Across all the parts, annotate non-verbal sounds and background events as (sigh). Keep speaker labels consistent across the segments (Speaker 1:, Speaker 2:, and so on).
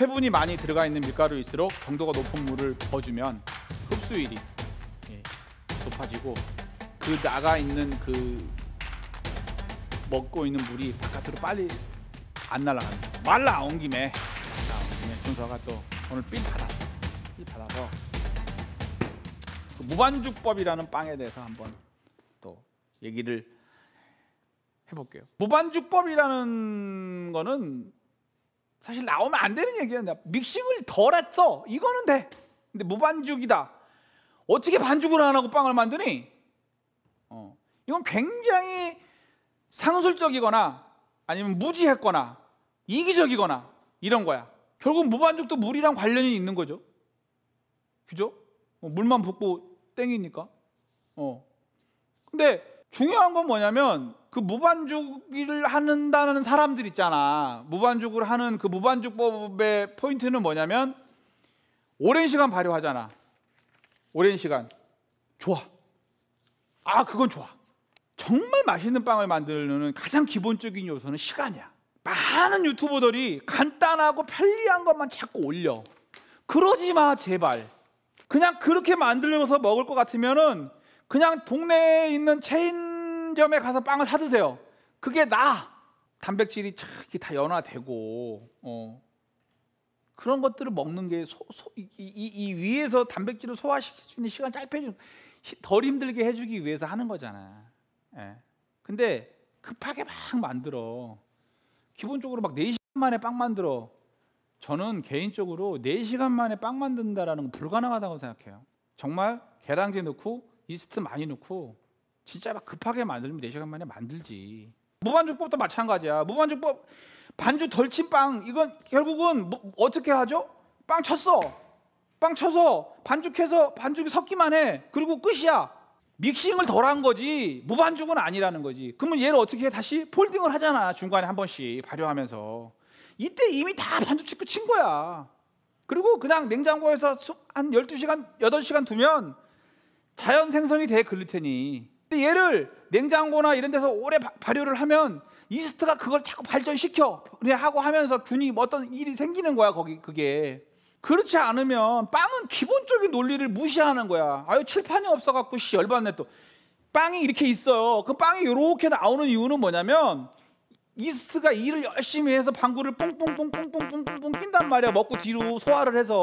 Speaker 1: 회분이 많이 들어가 있는 밀가루일수록 강도가 높은 물을 부어주면 흡수율이 예, 높아지고 그 나가 있는 그 먹고 있는 물이 바깥으로 빨리 안 날아갑니다. 말 나온 김에 나 준서가 또 오늘 삘 받았어. 삘 받아서 그 무반죽법이라는 빵에 대해서 한번 또 얘기를 해볼게요. 무반죽법이라는 거는 사실 나오면 안 되는 얘기야. 나 믹싱을 덜 했어. 이거는 돼. 근데 무반죽이다. 어떻게 반죽을 안 하고 빵을 만드니? 어. 이건 굉장히 상술적이거나 아니면 무지했거나 이기적이거나 이런 거야. 결국 무반죽도 물이랑 관련이 있는 거죠. 그죠? 어, 물만 붓고 땡이니까. 어. 근데 중요한 건 뭐냐면 그 무반죽을 하는다는 사람들 있잖아. 무반죽을 하는 그 무반죽법의 포인트는 뭐냐면 오랜 시간 발효하잖아. 오랜 시간. 좋아. 아, 그건 좋아. 정말 맛있는 빵을 만드는 가장 기본적인 요소는 시간이야. 많은 유튜버들이 간단하고 편리한 것만 자꾸 올려. 그러지 마, 제발. 그냥 그렇게 만들면서 먹을 것 같으면은 그냥 동네에 있는 체인점에 가서 빵을 사드세요. 그게 나 단백질이 이렇게 다 연화되고 어. 그런 것들을 먹는 게 소, 소, 이, 이, 이 위에서 단백질을 소화시킬 수 있는 시간 짧게 덜 힘들게 해주기 위해서 하는 거잖아. 예. 근데 급하게 막 만들어. 기본적으로 막 네시간 만에 빵 만들어. 저는 개인적으로 4시간 만에 빵 만든다라는 건 불가능하다고 생각해요. 정말 계량제 넣고 이스트 많이 넣고 진짜 막 급하게 만들면 4시간 만에 만들지. 무반죽법도 마찬가지야. 무반죽법 반죽 덜친 빵 이건 결국은 뭐, 어떻게 하죠? 빵 쳤어. 빵 쳐서 반죽해서 반죽이 섞기만 해. 그리고 끝이야. 믹싱을 덜 한 거지 무반죽은 아니라는 거지. 그러면 얘를 어떻게 해? 다시 폴딩을 하잖아. 중간에 한 번씩 발효하면서. 이때 이미 다 반죽 찍고 친 거야. 그리고 그냥 냉장고에서 한 12시간, 8시간 두면 자연 생성이 돼 글루텐이. 근데 얘를 냉장고나 이런 데서 오래 바, 효를 하면 이스트가 그걸 자꾸 발전시켜 하고 하면서 균이 뭐 어떤 일이 생기는 거야 거기 그게. 그렇지 않으면 빵은 기본적인 논리를 무시하는 거야. 아유 칠판이 없어갖고 씨 열받네 또. 빵이 이렇게 있어요. 그 빵이 이렇게 나오는 이유는 뭐냐면 이스트가 일을 열심히 해서 방구를 뿡뿡뿡뿡뿡뿡뿡 낀단 말이야. 먹고 뒤로 소화를 해서.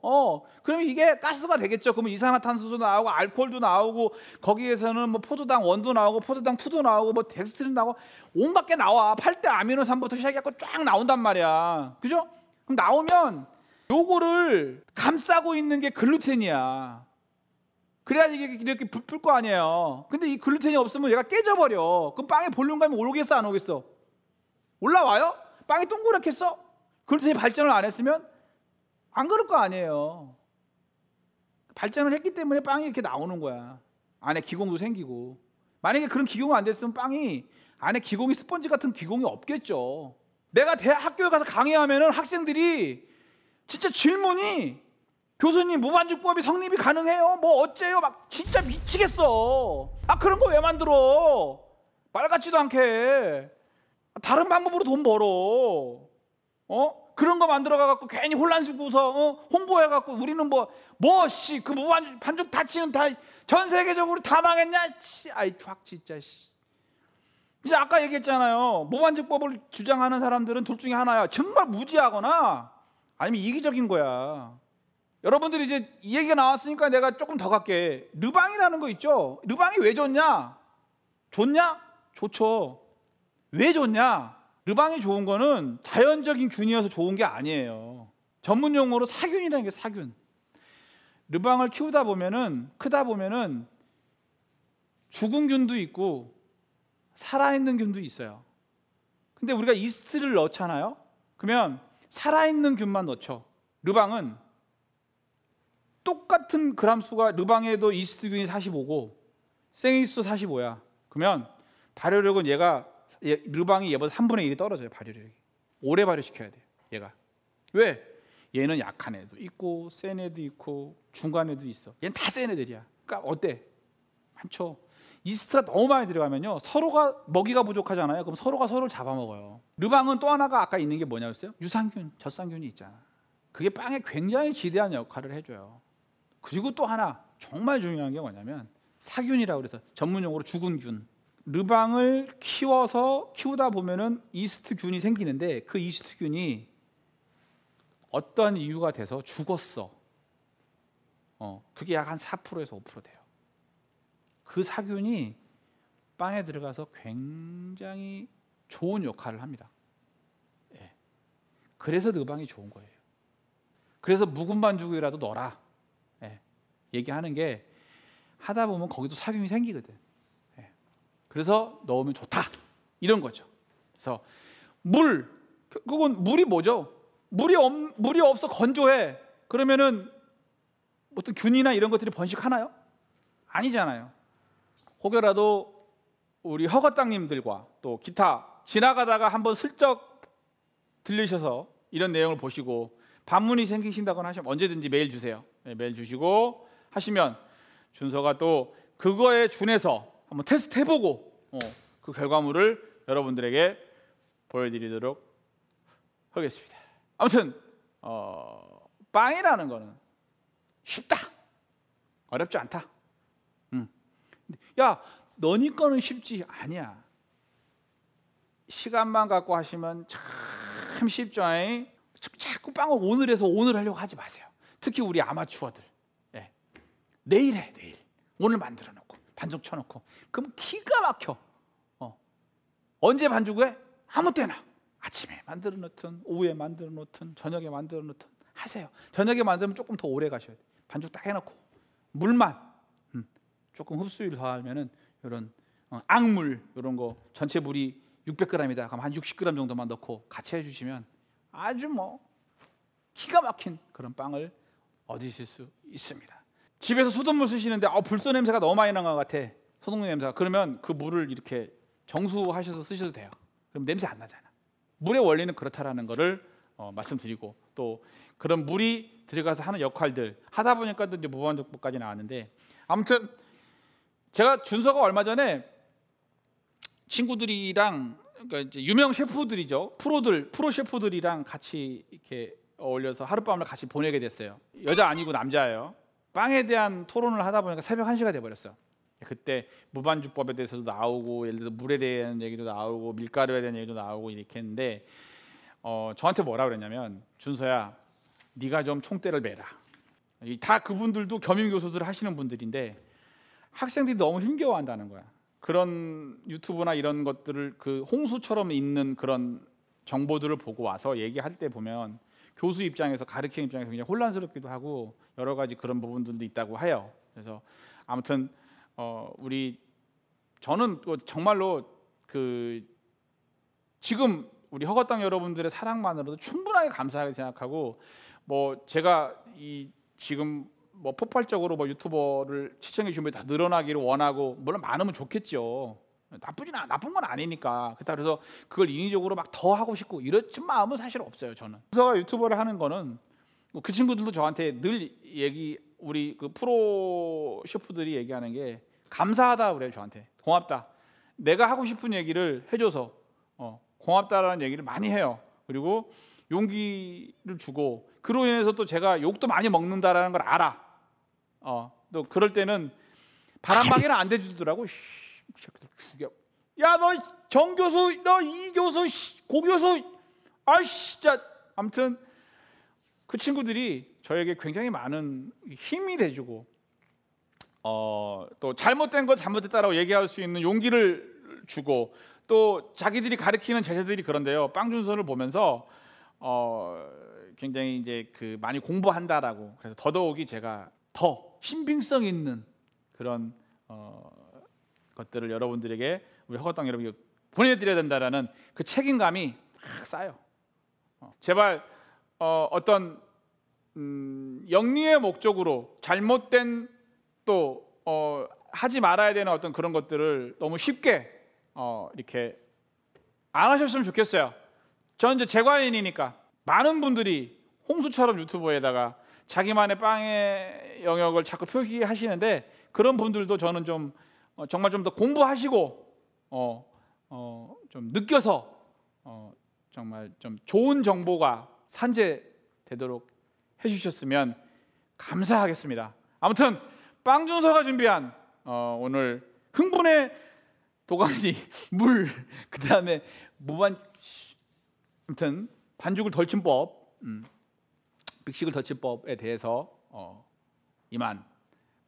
Speaker 1: 어. 그러면 이게 가스가 되겠죠. 그러면 이산화탄소도 나오고 알코올도 나오고 거기에서는 뭐 포도당 원도 나오고 포도당 투도 나오고 뭐데스트린 나오고 온갖 게 나와. 팔대 아미노산부터 시작해갖고 쫙 나온단 말이야. 그죠? 그럼 나오면 요거를 감싸고 있는 게 글루텐이야. 그래야 이게 이렇게 부풀 거 아니에요. 근데 이 글루텐이 없으면 얘가 깨져버려. 그럼 빵에 볼륨감이 오르겠어, 안 오겠어? 올라와요? 빵이 동그랗게 써? 그렇더 발전을 안 했으면 안 그럴 거 아니에요. 발전을 했기 때문에 빵이 이렇게 나오는 거야. 안에 기공도 생기고. 만약에 그런 기공이 안 됐으면 빵이 안에 기공이 스펀지 같은 기공이 없겠죠. 내가 대학 교에 가서 강의하면은 학생들이 진짜 질문이 교수님 무반주법이 성립이 가능해요? 뭐 어째요? 막 진짜 미치겠어. 아 그런 거 왜 만들어? 말 같지도 않게. 다른 방법으로 돈 벌어. 어? 그런 거 만들어 가갖고 괜히 혼란스러워서 어? 홍보해갖고 우리는 뭐 뭐씨 그뭐 반죽 다치는 다 전 세계적으로 다 망했냐? 씨, 아이 쫙 진짜 씨. 이제 아까 얘기했잖아요. 무반증법을 주장하는 사람들은 둘 중에 하나야. 정말 무지하거나 아니면 이기적인 거야. 여러분들이 이제 이 얘기가 나왔으니까 내가 조금 더 갈게. 르방이라는 거 있죠? 르방이 왜 좋냐? 좋냐? 좋죠. 왜 좋냐? 르방이 좋은 거는 자연적인 균이어서 좋은 게 아니에요. 전문 용어로 사균이라는 게 사균. 르방을 키우다 보면은 크다 보면은 죽은 균도 있고 살아있는 균도 있어요. 근데 우리가 이스트를 넣잖아요. 그러면 살아있는 균만 넣죠. 르방은 똑같은 그람 수가 르방에도 이스트균이 45고 생이스 45야. 그러면 발효력은 얘가 예, 르방이 얘보다 3분의 1이 떨어져요 발효력이 오래 발효시켜야 돼요 얘가 왜? 얘는 약한 애도 있고 센 애도 있고 중간 애도 있어 얘는 다 센 애들이야 그러니까 어때? 많죠 이스트가 너무 많이 들어가면요 서로가 먹이가 부족하잖아요 그럼 서로가 서로를 잡아먹어요 르방은 또 하나가 아까 있는 게 뭐냐고했어요 유산균, 젖산균이 있잖아 그게 빵에 굉장히 지대한 역할을 해줘요 그리고 또 하나 정말 중요한 게 뭐냐면 사균이라고 그래서 전문 용어로 죽은 균 르방을 키워서 키우다 보면은 이스트균이 생기는데 그 이스트균이 어떤 이유가 돼서 죽었어. 어, 그게 약 한 4%에서 5% 돼요. 그 사균이 빵에 들어가서 굉장히 좋은 역할을 합니다. 예. 그래서 르방이 좋은 거예요. 그래서 묵은 반죽이라도 넣어라. 예. 얘기하는 게 하다 보면 거기도 사균이 생기거든. 그래서 넣으면 좋다. 이런 거죠. 그래서 물 그건 물이 뭐죠? 물이 없, 물이 없어 건조해. 그러면은 어떤 균이나 이런 것들이 번식하나요? 아니잖아요. 혹여라도 우리 허가땅님들과또 기타 지나가다가 한번 슬쩍 들리셔서 이런 내용을 보시고 반문이 생기신다거나 하시면 언제든지 메일 주세요. 네, 메일 주시고 하시면 준서가 또 그거에 준해서 한번 테스트 해보고 어, 그 결과물을 여러분들에게 보여드리도록 하겠습니다. 아무튼 어, 빵이라는 거는 쉽다, 어렵지 않다. 음. 야, 너니 거는 쉽지 아니야. 시간만 갖고 하시면 참 쉽죠. 자꾸 빵을 오늘 해서 오늘 하려고 하지 마세요. 특히 우리 아마추어들. 예. 내일 해, 내일. 오늘 만들어 놓고. 반죽 쳐놓고 그럼 기가 막혀 어. 언제 반죽해? 아무 때나 아침에 만들어 놓든 오후에 만들어 놓든 저녁에 만들어 놓든 하세요 저녁에 만들면 조금 더 오래 가셔야 돼 반죽 딱 해놓고 물만 음, 조금 흡수율 더하면은 이런 어, 악물 이런 거 전체 물이 600g이다 그럼 한 60g 정도만 넣고 같이 해주시면 아주 뭐 기가 막힌 그런 빵을 얻으실 수 있습니다 집에서 수돗물 쓰시는데 아, 불소 냄새가 너무 많이 난것 같아. 소독물 냄새가. 그러면 그 물을 이렇게 정수하셔서 쓰셔도 돼요. 그럼 냄새 안 나잖아. 물의 원리는 그렇다라는 거를 어, 말씀드리고 또 그런 물이 들어가서 하는 역할들 하다 보니까 또 이제 무한정보까지 나왔는데 아무튼 제가 준서가 얼마 전에 친구들이랑 그러니까 이제 유명 셰프들이죠 프로들 프로 셰프들이랑 같이 이렇게 어울려서 하룻밤을 같이 보내게 됐어요 여자 아니고 남자예요 빵에 대한 토론을 하다 보니까 새벽 1시가 돼버렸어. 그때 무반주법에 대해서도 나오고 예를 들어 물에 대한 얘기도 나오고 밀가루에 대한 얘기도 나오고 이렇게 했는데 어, 저한테 뭐라 그랬냐면 준서야 네가 좀 총대를 매라. 다 그분들도 겸임 교수들 하시는 분들인데 학생들이 너무 힘겨워한다는 거야. 그런 유튜브나 이런 것들을 그 홍수처럼 있는 그런 정보들을 보고 와서 얘기할 때 보면 교수 입장에서 가르키는 입장에서 굉장히 혼란스럽기도 하고 여러 가지 그런 부분들도 있다고 해요. 그래서 아무튼 어, 우리 저는 뭐 정말로 그 지금 우리 허가땅 여러분들의 사랑만으로도 충분하게 감사하게 생각하고 뭐 제가 이 지금 뭐 폭발적으로 뭐 유튜버를 시청해 주면 다 늘어나기를 원하고 물론 많으면 좋겠죠. 나쁘진 않, 나쁜 건 아니니까 그렇다 그래서 그걸 인위적으로 막 더 하고 싶고 이렇진 마음은 사실 없어요 저는 그래서 유튜버를 하는 거는 뭐 그 친구들도 저한테 늘 얘기 우리 그 프로 셰프들이 얘기하는 게 감사하다 그래요 저한테 고맙다 내가 하고 싶은 얘기를 해줘서 어, 고맙다라는 얘기를 많이 해요 그리고 용기를 주고 그로 인해서 또 제가 욕도 많이 먹는다라는 걸 알아 어, 또 그럴 때는 바람막이는 안돼주더라고새 죽여 야너 정 교수 너 이 교수 고 교수 아이 진짜 아무튼 그 친구들이 저에게 굉장히 많은 힘이 돼주고 어, 또 잘못된 거 잘못했다라고 얘기할 수 있는 용기를 주고 또 자기들이 가르키는 제자들이 그런데요 빵준선을 보면서 어, 굉장히 이제 그 많이 공부한다라고 그래서 더더욱이 제가 더 신빙성 있는 그런 어, 것들을 여러분들에게 우리 허거땅 여러분 보내드려야 된다라는 그 책임감이 막 쌓여 어, 제발 어, 어떤 음, 영리의 목적으로 잘못된 또 어, 하지 말아야 되는 어떤 그런 것들을 너무 쉽게 어, 이렇게 안 하셨으면 좋겠어요. 저는 이제 재관인이니까 많은 분들이 홍수처럼 유튜브에다가 자기만의 빵의 영역을 자꾸 표기하시는데 그런 분들도 저는 좀 어, 정말 좀 더 공부하시고 어, 어, 좀 느껴서 어, 정말 좀 좋은 정보가 산재되도록 해주셨으면 감사하겠습니다. 아무튼 빵준서가 준비한 어, 오늘 흥분의 도가니 (laughs) 물 그다음에 무반 아무튼 반죽을 덜친 법, 음, 빅식을 덜친 법에 대해서 어, 이만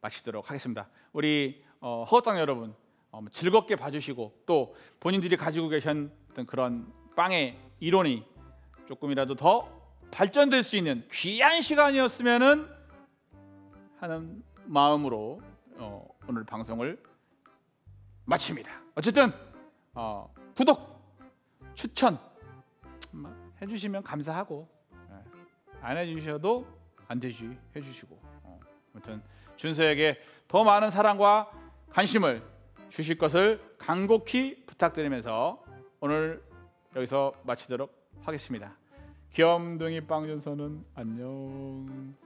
Speaker 1: 마치도록 하겠습니다. 우리 어, 허당 여러분 어, 즐겁게 봐주시고 또 본인들이 가지고 계신 어 그런 빵의 이론이 조금이라도 더 발전될 수 있는 귀한 시간이었으면 하는 마음으로 어, 오늘 방송을 마칩니다. 어쨌든 어, 구독, 추천 해주시면 감사하고 예, 안 해주셔도 안 되지 해주시고 어, 아무튼 준서에게 더 많은 사랑과 관심을 주실 것을 간곡히 부탁드리면서 오늘 여기서 마치도록 하겠습니다. 귀둥이 빵준서는 안녕.